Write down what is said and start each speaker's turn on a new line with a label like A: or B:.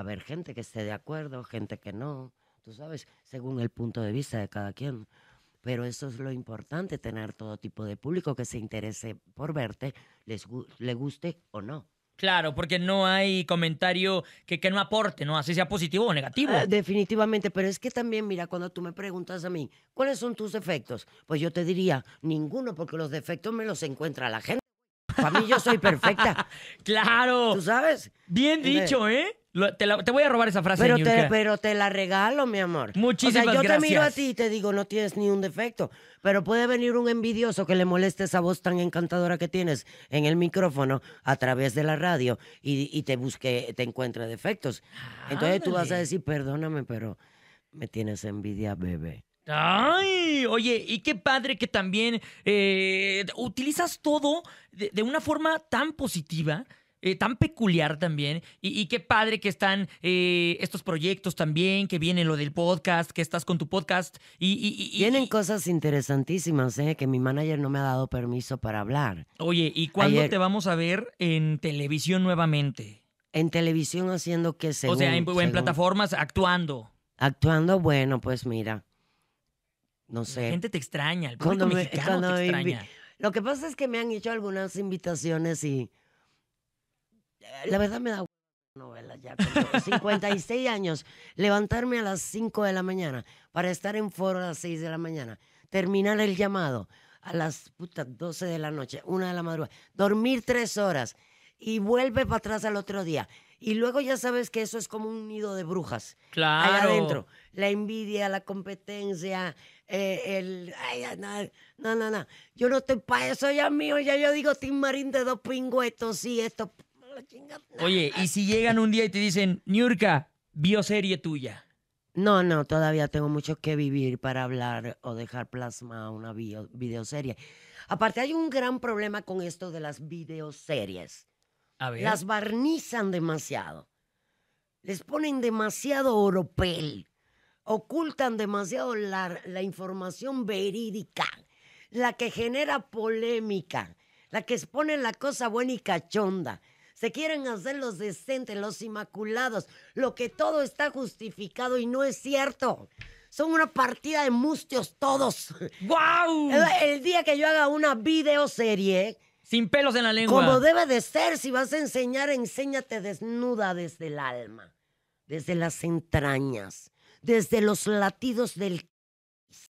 A: haber gente que esté de acuerdo, gente que no, tú sabes, según el punto de vista de cada quien. Pero eso es lo importante, tener todo tipo de público que se interese por verte, les le guste o no.
B: Claro, porque no hay comentario que, que no aporte, ¿no? Así sea positivo o negativo. Ah,
A: definitivamente, pero es que también, mira, cuando tú me preguntas a mí, ¿cuáles son tus defectos? Pues yo te diría, ninguno, porque los defectos me los encuentra la gente.
B: Para mí yo soy perfecta. claro. ¿Tú sabes? Bien dicho, ¿eh? te, voy a robar esa frase, Pero te, la regalo, mi amor. Muchísimas gracias. O sea, yo te miro a
A: ti y te digo, no tienes ni un defecto. Pero puede venir un envidioso que le moleste esa voz tan encantadora que tienes en el micrófono a través de la radio y, te busque, te encuentre defectos. Entonces tú vas a decir, perdóname, pero me tienes envidia, bebé.
B: Ay, oye, y qué padre que también eh, utilizas todo de una forma tan positiva eh, tan peculiar también. Y, qué padre que están eh, estos proyectos también, que viene lo del podcast, que estás con tu podcast. Y, y,
A: Vienen cosas interesantísimas, ¿eh? que mi manager no me ha dado permiso para hablar.
B: Oye, ¿y cuándo te vamos a ver en televisión nuevamente? En televisión haciendo qué según, O sea, en, plataformas actuando.
A: Actuando, bueno, pues mira. No sé. La gente
B: te extraña, el público cuando mexicano te extraña. Lo que pasa es que me han hecho algunas
A: invitaciones y la verdad me da
B: novela ya,
A: 56 años, levantarme a las 5 de la mañana para estar en foro a las 6 de la mañana, terminar el llamado a las putas 12 de la noche, 1 de la madrugada, dormir 3 horas y vuelve para atrás al otro día. Y luego ya sabes que eso es como un nido de brujas.
B: Claro. Allá adentro.
A: La envidia, la competencia, eh, el. Ay, no, no, no, Yo no estoy para eso, ya mío. Ya yo digo, Tim Marín de dos pingüetos, y esto
B: Oye, y si llegan un día y te dicen, Niurka, bioserie tuya.
A: No, no, todavía tengo mucho que vivir para hablar o dejar plasma una video, videoserie. Aparte, hay un gran problema con esto de las videoseries. Las barnizan demasiado. Les ponen demasiado oropel. Ocultan demasiado la, la información verídica, la que genera polémica, la que expone la cosa buena y cachonda, se quieren hacer los decentes, los inmaculados, lo que todo está justificado y no es cierto. Son una partida de mustios todos. ¡Wow! El, día que yo haga una videoserie, sin pelos en la lengua. Como debe de ser, si vas a enseñar, enséñate desnuda desde el alma, desde las entrañas, desde los latidos del